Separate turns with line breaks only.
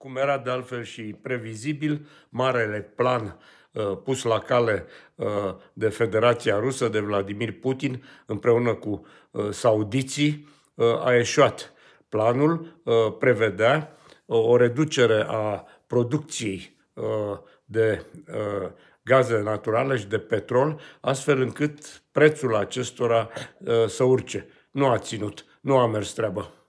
cum era de altfel și previzibil, marele plan uh, pus la cale uh, de Federația Rusă, de Vladimir Putin, împreună cu uh, saudiții, a eșuat. Planul prevedea o reducere a producției de gaze naturale și de petrol, astfel încât prețul acestora să urce. Nu a ținut, nu a mers treaba.